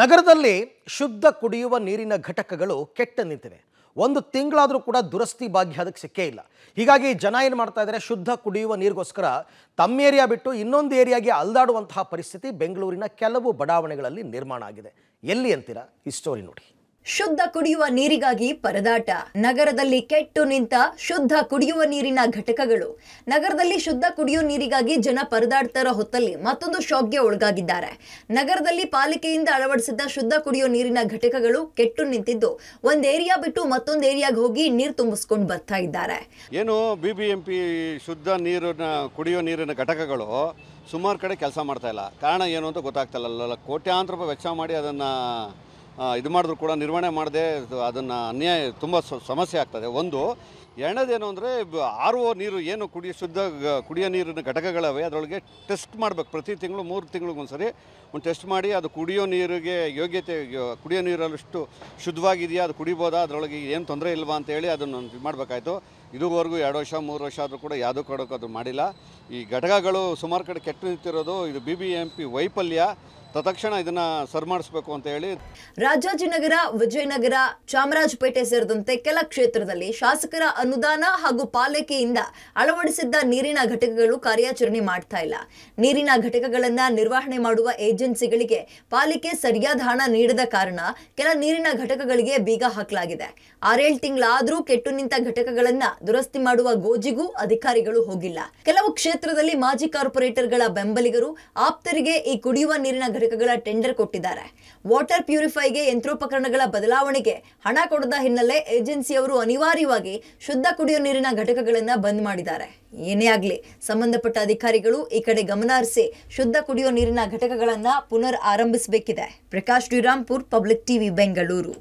ನಗರದಲ್ಲಿ ಶುದ್ಧ ಕುಡಿಯುವ ನೀರಿನ ಘಟಕಗಳು ಕೆಟ್ಟ ನಿಂತಿವೆ ಒಂದು ತಿಂಗಳಾದರೂ ಕೂಡ ದುರಸ್ತಿ ಭಾಗ್ಯ ಅದಕ್ಕೆ ಸಿಕ್ಕೇ ಇಲ್ಲ ಹೀಗಾಗಿ ಜನ ಏನು ಮಾಡ್ತಾ ಇದ್ದಾರೆ ಶುದ್ಧ ಕುಡಿಯುವ ನೀರಿಗೋಸ್ಕರ ತಮ್ಮ ಏರಿಯಾ ಬಿಟ್ಟು ಇನ್ನೊಂದು ಏರಿಯಾಗೆ ಅಲ್ದಾಡುವಂತಹ ಪರಿಸ್ಥಿತಿ ಬೆಂಗಳೂರಿನ ಕೆಲವು ಬಡಾವಣೆಗಳಲ್ಲಿ ನಿರ್ಮಾಣ ಆಗಿದೆ ಎಲ್ಲಿ ಅಂತೀರಾ ಈ ಸ್ಟೋರಿ ನೋಡಿ ಶುದ್ಧ ಕುಡಿಯುವ ನೀರಿಗಾಗಿ ಪರದಾಟ ನಗರದಲ್ಲಿ ಕೆಟ್ಟು ನಿಂತ ಶುದ್ಧ ಕುಡಿಯುವ ನೀರಿನ ಘಟಕಗಳು ನಗರದಲ್ಲಿ ಶುದ್ಧ ಕುಡಿಯುವ ನೀರಿಗಾಗಿ ಜನ ಪರದಾಡ್ತಾರೋ ಹೊತ್ತಲ್ಲಿ ಮತ್ತೊಂದು ಶಾಕ್ಗೆ ಒಳಗಾಗಿದ್ದಾರೆ ನಗರದಲ್ಲಿ ಪಾಲಿಕೆಯಿಂದ ಅಳವಡಿಸಿದ್ದ ಶುದ್ಧ ಕುಡಿಯುವ ನೀರಿನ ಘಟಕಗಳು ಕೆಟ್ಟು ನಿಂತಿದ್ದು ಒಂದ್ ಏರಿಯಾ ಬಿಟ್ಟು ಮತ್ತೊಂದು ಏರಿಯಾಗೆ ಹೋಗಿ ನೀರು ತುಂಬಿಸ್ಕೊಂಡು ಬರ್ತಾ ಇದ್ದಾರೆ ಏನು ಬಿಬಿಎಂಪಿ ಶುದ್ಧ ನೀರಿನ ಕುಡಿಯುವ ನೀರಿನ ಘಟಕಗಳು ಸುಮಾರು ಕಡೆ ಕೆಲಸ ಮಾಡ್ತಾ ಇಲ್ಲ ಕಾರಣ ಏನು ಅಂತ ಗೊತ್ತಾಗ್ತಾ ಇಲ್ಲ ಕೋಟ್ಯಾಂತರ ರೂಪಾಯಿ ವೆಚ್ಚ ಮಾಡಿ ಅದನ್ನು ಇದು ಮಾಡಿದ್ರು ಕೂಡ ನಿರ್ವಹಣೆ ಮಾಡದೆ ಅದನ್ನು ಅನ್ಯಾಯ ತುಂಬ ಸಮಸ್ಯೆ ಆಗ್ತದೆ ಒಂದು ಎರಡನೇದೇನು ಅಂದರೆ ಆರ್ ಒ ನೀರು ಏನು ಕುಡಿಯ ಶುದ್ಧ ಕುಡಿಯೋ ನೀರಿನ ಘಟಕಗಳವೆ ಅದರೊಳಗೆ ಟೆಸ್ಟ್ ಮಾಡಬೇಕು ಪ್ರತಿ ತಿಂಗಳು ಮೂರು ತಿಂಗಳಿಗೊಂದ್ಸರಿ ಒಂದು ಟೆಸ್ಟ್ ಮಾಡಿ ಅದು ಕುಡಿಯೋ ನೀರಿಗೆ ಯೋಗ್ಯತೆ ಕುಡಿಯೋ ನೀರಲ್ಲಷ್ಟು ಶುದ್ಧವಾಗಿದೆಯಾ ಅದು ಕುಡಿಬೋದಾ ಅದರೊಳಗೆ ಏನು ತೊಂದರೆ ಇಲ್ವಾ ಅಂತೇಳಿ ಅದನ್ನು ಇದು ಮಾಡಬೇಕಾಯಿತು ಇದುವರೆಗೂ ಎರಡು ವರ್ಷ ಮೂರು ವರ್ಷ ಆದರೂ ಕೂಡ ಯಾವುದೂ ಕೊಡೋಕೆ ಅದು ಮಾಡಿಲ್ಲ ಈ ಘಟಕಗಳು ಸುಮಾರು ಕಡೆ ಕೆಟ್ಟು ನಿಂತಿರೋದು ಇದು ಬಿ ಬಿ ಎಂ ಪಿ ವೈಫಲ್ಯ ತತ್ಕ್ಷಣ ಇದನ್ನ ಸರ್ ಅಂತ ಹೇಳಿ ರಾಜಾಜಿನಗರ ವಿಜಯನಗರ ಚಾಮರಾಜಪೇಟೆ ಸೇರಿದಂತೆ ಕೆಲ ಕ್ಷೇತ್ರದಲ್ಲಿ ಶಾಸಕರ ಅನುದಾನ ಹಾಗೂ ಪಾಲಿಕೆಯಿಂದ ಅಳವಡಿಸಿದ್ದ ನೀರಿನ ಘಟಕಗಳು ಕಾರ್ಯಾಚರಣೆ ಮಾಡ್ತಾ ಇಲ್ಲ ನೀರಿನ ಘಟಕಗಳನ್ನ ನಿರ್ವಹಣೆ ಮಾಡುವ ಏಜೆನ್ಸಿಗಳಿಗೆ ಪಾಲಿಕೆ ಸರಿಯಾದ ಹಣ ನೀಡದ ಕಾರಣ ಕೆಲ ನೀರಿನ ಘಟಕಗಳಿಗೆ ಬೀಗ ಹಾಕಲಾಗಿದೆ ಆರೇಳು ತಿಂಗಳಾದರೂ ಕೆಟ್ಟು ನಿಂತ ಘಟಕಗಳನ್ನ ದುರಸ್ತಿ ಮಾಡುವ ಗೋಜಿಗೂ ಅಧಿಕಾರಿಗಳು ಹೋಗಿಲ್ಲ ಕೆಲವು ಕ್ಷೇತ್ರದಲ್ಲಿ ಮಾಜಿ ಕಾರ್ಪೊರೇಟರ್ಗಳ ಬೆಂಬಲಿಗರು ಆಪ್ತರಿಗೆ ಈ ಕುಡಿಯುವ ನೀರಿನ ಘಟಕಗಳ ಟೆಂಡರ್ ಕೊಟ್ಟಿದ್ದಾರೆ ವಾಟರ್ ಪ್ಯೂರಿಫೈಗೆ ಯಂತ್ರೋಪಕರಣಗಳ ಬದಲಾವಣೆಗೆ ಹಣ ಕೊಡದ ಹಿನ್ನೆಲೆ ಏಜೆನ್ಸಿಯವರು ಅನಿವಾರ್ಯವಾಗಿ ಶುದ್ಧ ಕುಡಿಯುವ ನೀರಿನ ಘಟಕಗಳನ್ನ ಬಂದ್ ಮಾಡಿದ್ದಾರೆ ಏನೇ ಆಗಲಿ ಸಂಬಂಧಪಟ್ಟ ಅಧಿಕಾರಿಗಳು ಈ ಕಡೆ ಗಮನಹರಿಸಿ ಶುದ್ಧ ಕುಡಿಯುವ ನೀರಿನ ಘಟಕಗಳನ್ನ ಪುನರ್ ಆರಂಭಿಸಬೇಕಿದೆ ಪ್ರಕಾಶ್ ಶ್ರೀರಾಮ್ಪುರ್ ಪಬ್ಲಿಕ್ ಟಿವಿ ಬೆಂಗಳೂರು